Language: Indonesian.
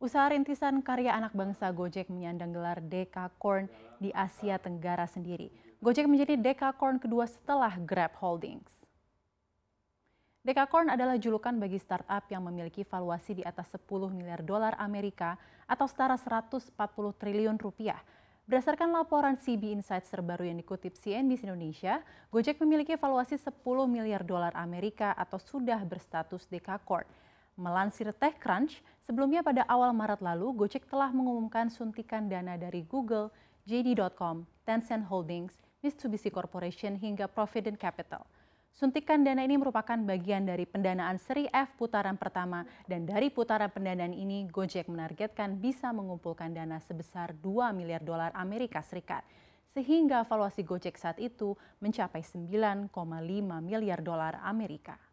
Usaha rintisan karya anak bangsa Gojek menyandang gelar Dekakorn di Asia Tenggara sendiri. Gojek menjadi Dekakorn kedua setelah Grab Holdings. Dekakorn adalah julukan bagi startup yang memiliki valuasi di atas 10 miliar dolar Amerika atau setara 140 triliun rupiah. Berdasarkan laporan CB Insights terbaru yang dikutip CNBC Indonesia, Gojek memiliki valuasi 10 miliar dolar Amerika atau sudah berstatus Dekakorn. Melansir TechCrunch, sebelumnya pada awal Maret lalu, Gojek telah mengumumkan suntikan dana dari Google, JD.com, Tencent Holdings, Mitsubishi Corporation, hingga Provident Capital. Suntikan dana ini merupakan bagian dari pendanaan seri F putaran pertama dan dari putaran pendanaan ini Gojek menargetkan bisa mengumpulkan dana sebesar 2 miliar dolar Amerika Serikat sehingga valuasi Gojek saat itu mencapai 9,5 miliar dolar Amerika.